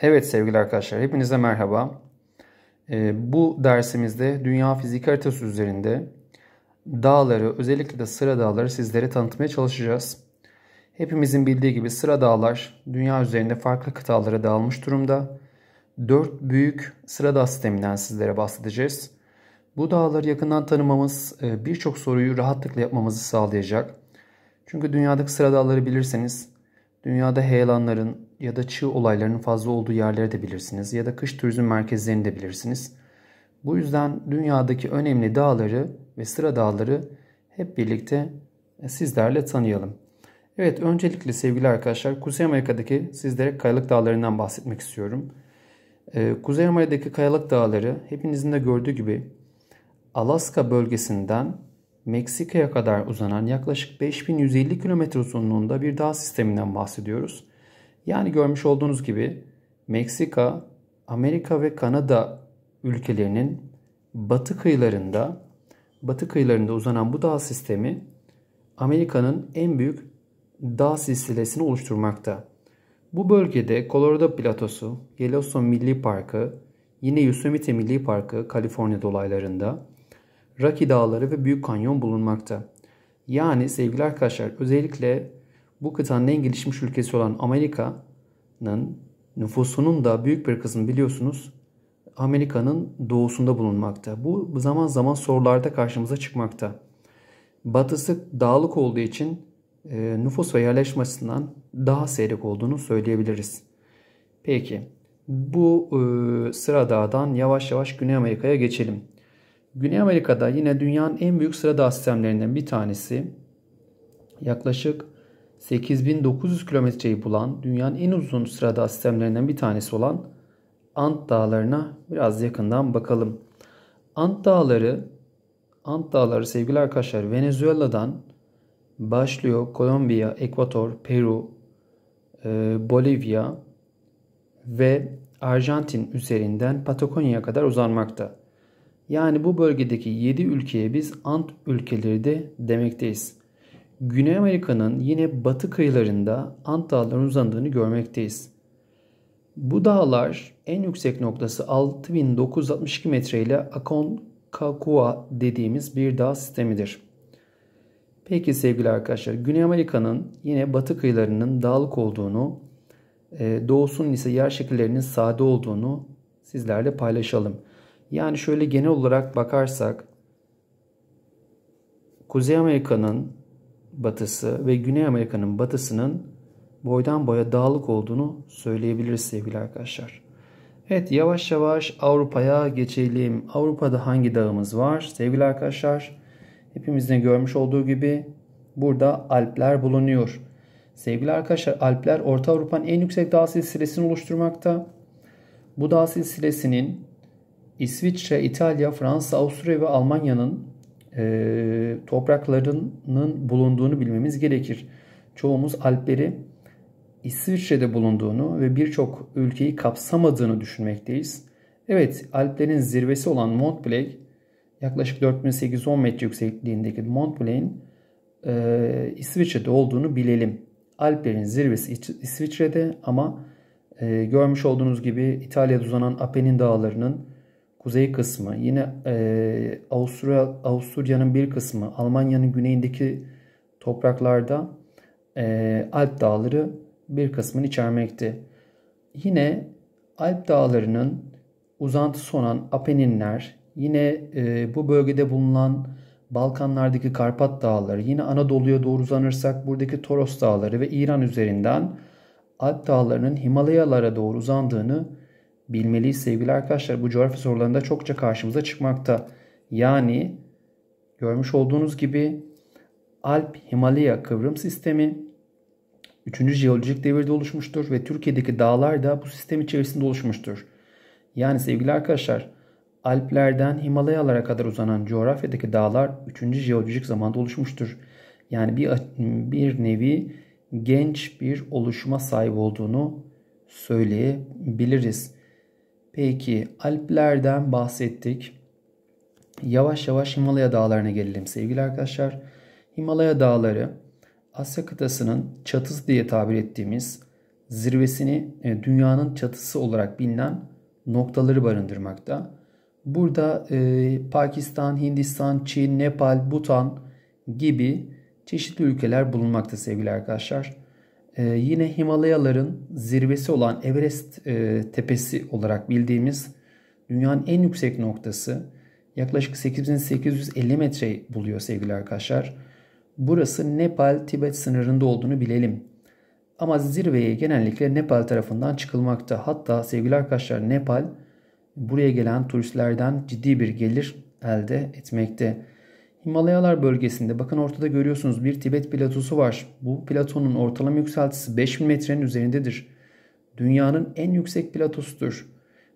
Evet sevgili arkadaşlar hepinize merhaba. Ee, bu dersimizde dünya fizik haritası üzerinde dağları özellikle de sıra dağları sizlere tanıtmaya çalışacağız. Hepimizin bildiği gibi sıra dağlar dünya üzerinde farklı kıtalara dağılmış durumda. Dört büyük sıra dağ sisteminden sizlere bahsedeceğiz. Bu dağları yakından tanımamız e, birçok soruyu rahatlıkla yapmamızı sağlayacak. Çünkü dünyadaki sıra dağları bilirseniz Dünyada heyelanların ya da çığ olaylarının fazla olduğu yerleri de bilirsiniz ya da kış turizm merkezlerini de bilirsiniz. Bu yüzden dünyadaki önemli dağları ve sıra dağları hep birlikte e, sizlerle tanıyalım. Evet öncelikle sevgili arkadaşlar Kuzey Amerika'daki sizlere kayalık dağlarından bahsetmek istiyorum. E, Kuzey Amerika'daki kayalık dağları hepinizin de gördüğü gibi Alaska bölgesinden Meksika'ya kadar uzanan yaklaşık 5150 km uzunluğunda bir dağ sisteminden bahsediyoruz. Yani görmüş olduğunuz gibi Meksika, Amerika ve Kanada ülkelerinin batı kıyılarında batı kıyılarında uzanan bu dağ sistemi Amerika'nın en büyük dağ silsilesini oluşturmakta. Bu bölgede Colorado Platosu, Yellowstone Milli Parkı, yine Yosemite Milli Parkı Kaliforniya dolaylarında Rocky Dağları ve Büyük Kanyon bulunmakta. Yani sevgili arkadaşlar özellikle bu kıtanın en gelişmiş ülkesi olan Amerika'nın nüfusunun da büyük bir kısmı biliyorsunuz Amerika'nın doğusunda bulunmakta. Bu zaman zaman sorularda karşımıza çıkmakta. Batısı dağlık olduğu için e, nüfus ve yerleşme açısından daha seyrek olduğunu söyleyebiliriz. Peki bu e, dağdan yavaş yavaş Güney Amerika'ya geçelim. Güney Amerika'da yine dünyanın en büyük sıradağ sistemlerinden bir tanesi yaklaşık 8900 kilometreyi bulan dünyanın en uzun sıradağ sistemlerinden bir tanesi olan Ant Dağları'na biraz yakından bakalım. Ant Dağları Ant Dağları sevgili arkadaşlar Venezuela'dan başlıyor Kolombiya, Ekvator, Peru, e, Bolivya ve Arjantin üzerinden Patagonya'ya kadar uzanmakta. Yani bu bölgedeki 7 ülkeye biz Ant ülkeleri de demekteyiz. Güney Amerika'nın yine batı kıyılarında Ant dağların uzandığını görmekteyiz. Bu dağlar en yüksek noktası 6962 metre ile Aconcagua dediğimiz bir dağ sistemidir. Peki sevgili arkadaşlar Güney Amerika'nın yine batı kıyılarının dağlık olduğunu, e, doğusunun ise yer şekillerinin sade olduğunu sizlerle paylaşalım. Yani şöyle genel olarak bakarsak Kuzey Amerika'nın batısı ve Güney Amerika'nın batısının boydan boya dağlık olduğunu söyleyebiliriz sevgili arkadaşlar. Evet yavaş yavaş Avrupa'ya geçelim. Avrupa'da hangi dağımız var? Sevgili arkadaşlar hepimizin görmüş olduğu gibi burada Alpler bulunuyor. Sevgili arkadaşlar Alpler Orta Avrupa'nın en yüksek dağ silsilesini oluşturmakta. Bu dağ silsilesinin İsviçre, İtalya, Fransa, Avusturya ve Almanya'nın e, topraklarının bulunduğunu bilmemiz gerekir. Çoğumuz Alpleri İsviçre'de bulunduğunu ve birçok ülkeyi kapsamadığını düşünmekteyiz. Evet, Alplerin zirvesi olan Mont Blanc, yaklaşık 4810 metre yüksekliğindeki Mont Blanc'in e, İsviçre'de olduğunu bilelim. Alplerin zirvesi İsviçre'de ama e, görmüş olduğunuz gibi İtalya'da uzanan Apennin dağlarının kuzey kısmı, yine e, Avusturya Avusturya'nın bir kısmı, Almanya'nın güneyindeki topraklarda e, Alp dağları bir kısmını içermekte. Yine Alp dağlarının uzantısı olan Apeninler, yine e, bu bölgede bulunan Balkanlardaki Karpat dağları, yine Anadolu'ya doğru uzanırsak buradaki Toros dağları ve İran üzerinden Alp dağlarının Himalayalara doğru uzandığını bilmeliyiz sevgili arkadaşlar. Bu coğrafya sorularında çokça karşımıza çıkmakta. Yani görmüş olduğunuz gibi Alp-Himalaya kıvrım sistemi 3. jeolojik devirde oluşmuştur ve Türkiye'deki dağlar da bu sistem içerisinde oluşmuştur. Yani sevgili arkadaşlar Alplerden Himalayalara kadar uzanan coğrafyadaki dağlar 3. jeolojik zamanda oluşmuştur. Yani bir, bir nevi genç bir oluşuma sahip olduğunu söyleyebiliriz. Peki Alplerden bahsettik. Yavaş yavaş Himalaya dağlarına gelelim sevgili arkadaşlar. Himalaya dağları Asya kıtasının çatısı diye tabir ettiğimiz zirvesini e, dünyanın çatısı olarak bilinen noktaları barındırmakta. Burada e, Pakistan, Hindistan, Çin, Nepal, Butan gibi çeşitli ülkeler bulunmakta sevgili arkadaşlar. Ee, yine Himalayaların zirvesi olan Everest e, tepesi olarak bildiğimiz dünyanın en yüksek noktası yaklaşık 8850 metre buluyor sevgili arkadaşlar. Burası Nepal-Tibet sınırında olduğunu bilelim. Ama zirveye genellikle Nepal tarafından çıkılmakta. Hatta sevgili arkadaşlar Nepal buraya gelen turistlerden ciddi bir gelir elde etmekte. Himalayalar bölgesinde bakın ortada görüyorsunuz bir Tibet platosu var. Bu platonun ortalama yükseltisi 5000 metrenin üzerindedir. Dünyanın en yüksek platosudur.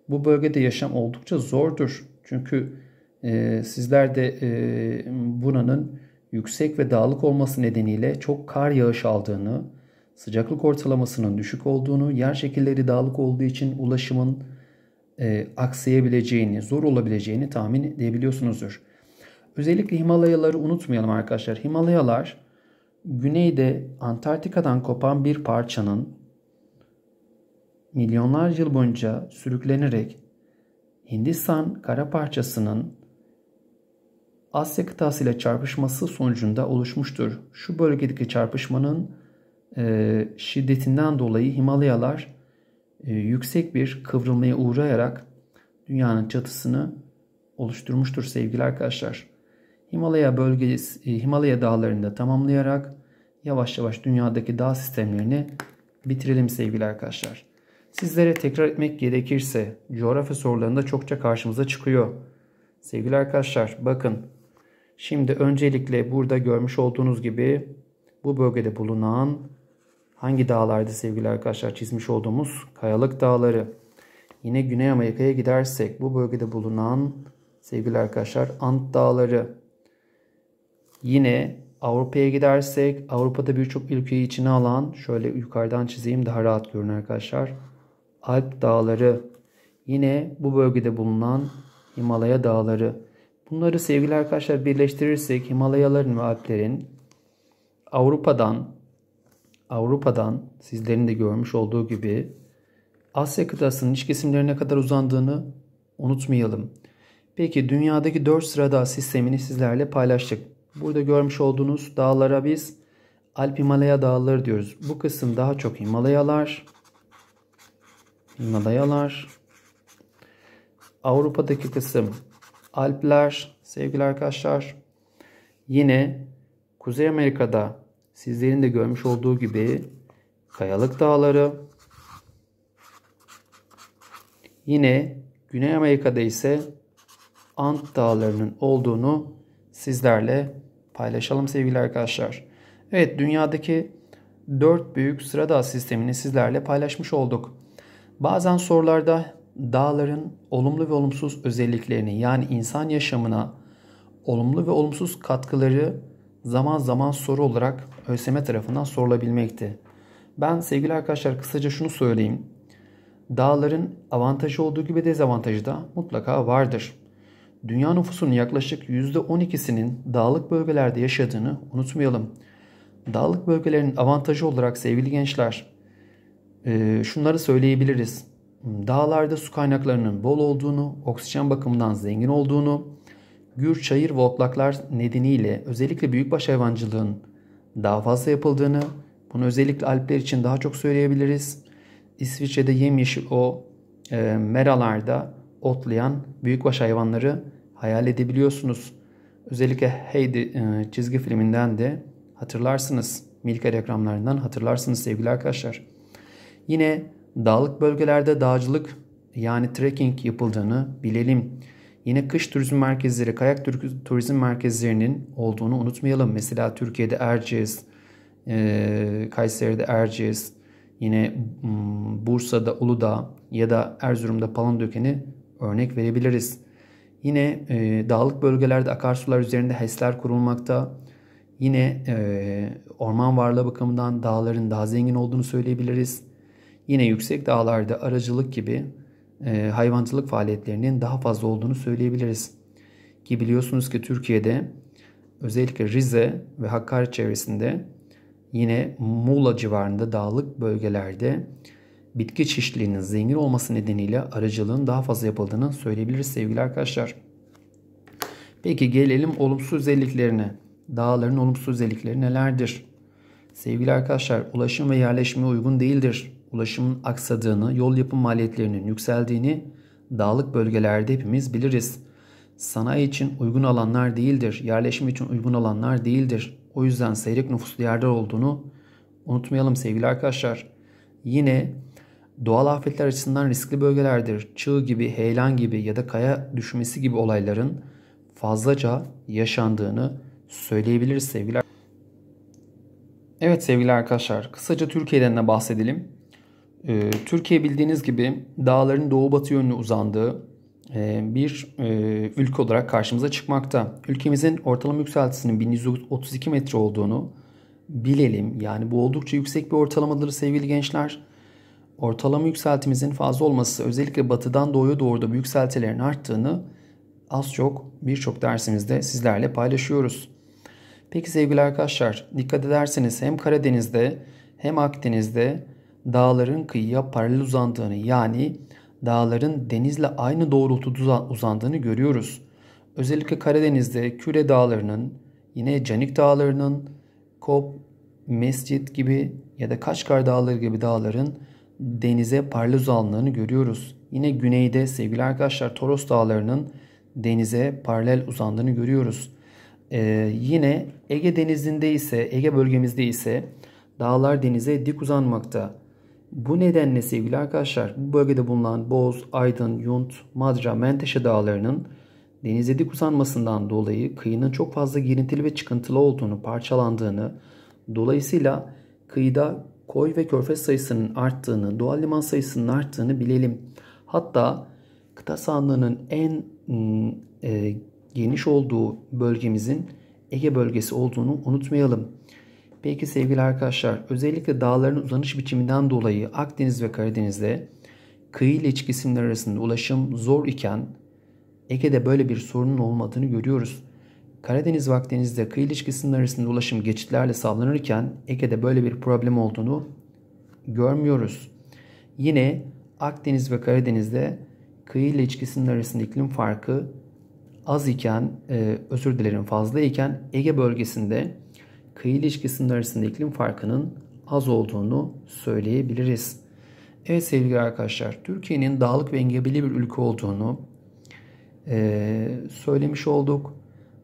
Bu bölgede yaşam oldukça zordur. Çünkü e, sizler de e, buranın yüksek ve dağlık olması nedeniyle çok kar yağış aldığını, sıcaklık ortalamasının düşük olduğunu, yer şekilleri dağlık olduğu için ulaşımın e, aksayabileceğini, zor olabileceğini tahmin edebiliyorsunuzdur. Özellikle Himalayaları unutmayalım arkadaşlar. Himalayalar güneyde Antarktika'dan kopan bir parçanın milyonlar yıl boyunca sürüklenerek Hindistan kara parçasının Asya kıtasıyla çarpışması sonucunda oluşmuştur. Şu bölgedeki çarpışmanın e, şiddetinden dolayı Himalayalar e, yüksek bir kıvrılmaya uğrayarak dünyanın çatısını oluşturmuştur sevgili arkadaşlar. Himalaya bölgesi, e, Himalaya dağlarında tamamlayarak yavaş yavaş dünyadaki dağ sistemlerini bitirelim sevgili arkadaşlar. Sizlere tekrar etmek gerekirse coğrafya sorularında çokça karşımıza çıkıyor. Sevgili arkadaşlar bakın şimdi öncelikle burada görmüş olduğunuz gibi bu bölgede bulunan hangi dağlardı sevgili arkadaşlar çizmiş olduğumuz kayalık dağları. Yine Güney Amerika'ya gidersek bu bölgede bulunan sevgili arkadaşlar Ant dağları, Yine Avrupa'ya gidersek Avrupa'da birçok ülkeyi içine alan şöyle yukarıdan çizeyim daha rahat görün arkadaşlar. Alp dağları yine bu bölgede bulunan Himalaya dağları. Bunları sevgili arkadaşlar birleştirirsek Himalayaların ve Alplerin Avrupa'dan Avrupa'dan sizlerin de görmüş olduğu gibi Asya kıtasının iç kesimlerine kadar uzandığını unutmayalım. Peki dünyadaki 4 sırada sistemini sizlerle paylaştık. Burada görmüş olduğunuz dağlara biz Alp Himalaya dağları diyoruz. Bu kısım daha çok Himalayalar. Himalayalar. Avrupa'daki kısım Alpler sevgili arkadaşlar. Yine Kuzey Amerika'da sizlerin de görmüş olduğu gibi Kayalık Dağları. Yine Güney Amerika'da ise Ant Dağları'nın olduğunu sizlerle paylaşalım sevgili arkadaşlar. Evet dünyadaki 4 büyük sıradağ sistemini sizlerle paylaşmış olduk. Bazen sorularda dağların olumlu ve olumsuz özelliklerini yani insan yaşamına olumlu ve olumsuz katkıları zaman zaman soru olarak ÖSYM tarafından sorulabilmekte. Ben sevgili arkadaşlar kısaca şunu söyleyeyim. Dağların avantajı olduğu gibi dezavantajı da mutlaka vardır dünya nüfusunun yaklaşık %12'sinin dağlık bölgelerde yaşadığını unutmayalım. Dağlık bölgelerin avantajı olarak sevgili gençler e, şunları söyleyebiliriz. Dağlarda su kaynaklarının bol olduğunu, oksijen bakımından zengin olduğunu, gür çayır ve otlaklar nedeniyle özellikle büyükbaş hayvancılığın daha fazla yapıldığını, bunu özellikle Alpler için daha çok söyleyebiliriz. İsviçre'de yemyeşil o e, meralarda otlayan büyükbaş hayvanları hayal edebiliyorsunuz. Özellikle Heidi e, çizgi filminden de hatırlarsınız. Milka reklamlarından hatırlarsınız sevgili arkadaşlar. Yine dağlık bölgelerde dağcılık yani trekking yapıldığını bilelim. Yine kış turizm merkezleri, kayak turizm merkezlerinin olduğunu unutmayalım. Mesela Türkiye'de Erciyes, e, Kayseri'de Erciyes, yine Bursa'da Uludağ ya da Erzurum'da Palandöken'i örnek verebiliriz. Yine e, dağlık bölgelerde akarsular üzerinde HES'ler kurulmakta. Yine e, orman varlığı bakımından dağların daha zengin olduğunu söyleyebiliriz. Yine yüksek dağlarda aracılık gibi e, hayvancılık faaliyetlerinin daha fazla olduğunu söyleyebiliriz. Ki biliyorsunuz ki Türkiye'de özellikle Rize ve Hakkari çevresinde yine Muğla civarında dağlık bölgelerde bitki çeşitliliğinin zengin olması nedeniyle aracılığın daha fazla yapıldığını söyleyebiliriz sevgili arkadaşlar. Peki gelelim olumsuz özelliklerine. Dağların olumsuz özellikleri nelerdir? Sevgili arkadaşlar ulaşım ve yerleşmeye uygun değildir. Ulaşımın aksadığını, yol yapım maliyetlerinin yükseldiğini dağlık bölgelerde hepimiz biliriz. Sanayi için uygun alanlar değildir. Yerleşim için uygun alanlar değildir. O yüzden seyrek nüfuslu yerler olduğunu unutmayalım sevgili arkadaşlar. Yine doğal afetler açısından riskli bölgelerdir. Çığ gibi, heyelan gibi ya da kaya düşmesi gibi olayların fazlaca yaşandığını söyleyebiliriz sevgili Evet sevgili arkadaşlar kısaca Türkiye'den de bahsedelim. Ee, Türkiye bildiğiniz gibi dağların doğu batı yönlü uzandığı e, bir e, ülke olarak karşımıza çıkmakta. Ülkemizin ortalama yükseltisinin 1132 metre olduğunu bilelim. Yani bu oldukça yüksek bir ortalamadır sevgili gençler. Ortalama yükseltimizin fazla olması özellikle batıdan doğuya doğru da bu yükseltilerin arttığını az çok birçok dersimizde sizlerle paylaşıyoruz. Peki sevgili arkadaşlar dikkat ederseniz hem Karadeniz'de hem Akdeniz'de dağların kıyıya paralel uzandığını yani dağların denizle aynı doğrultuda uzandığını görüyoruz. Özellikle Karadeniz'de Küre Dağları'nın, yine Canik Dağları'nın, Kop, Mescit gibi ya da Kaşgar Dağları gibi dağların denize paralel uzanlığını görüyoruz. Yine güneyde sevgili arkadaşlar Toros Dağları'nın denize paralel uzandığını görüyoruz. Ee, yine Ege Denizi'nde ise Ege bölgemizde ise dağlar denize dik uzanmakta. Bu nedenle sevgili arkadaşlar bu bölgede bulunan Boz, Aydın, Yunt, Madra, Menteşe dağlarının denize dik uzanmasından dolayı kıyının çok fazla girintili ve çıkıntılı olduğunu, parçalandığını, dolayısıyla kıyıda koy ve körfez sayısının arttığını, doğal liman sayısının arttığını bilelim. Hatta kıta sahanlığının en ıı, e, geniş olduğu bölgemizin Ege bölgesi olduğunu unutmayalım. Peki sevgili arkadaşlar özellikle dağların uzanış biçiminden dolayı Akdeniz ve Karadeniz'de kıyı ile iç kesimler arasında ulaşım zor iken Ege'de böyle bir sorunun olmadığını görüyoruz. Karadeniz ve Akdeniz'de kıyı ilişkisinin arasında ulaşım geçitlerle sağlanırken Ege'de böyle bir problem olduğunu görmüyoruz. Yine Akdeniz ve Karadeniz'de kıyı ilişkisinin arasında iklim farkı az iken, e, özür dilerim fazla iken Ege bölgesinde kıyı ilişkisinin arasında iklim farkının az olduğunu söyleyebiliriz. Evet sevgili arkadaşlar, Türkiye'nin dağlık ve engebeli bir ülke olduğunu e, söylemiş olduk.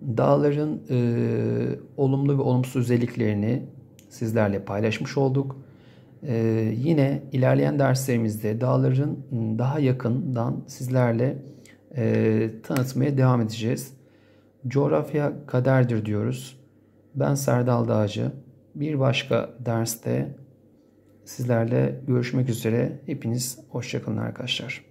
Dağların e, olumlu ve olumsuz özelliklerini sizlerle paylaşmış olduk. E, yine ilerleyen derslerimizde dağların daha yakından sizlerle e, tanıtmaya devam edeceğiz. Coğrafya kaderdir diyoruz. Ben Serdal Dağcı. Bir başka derste sizlerle görüşmek üzere. Hepiniz hoşçakalın arkadaşlar.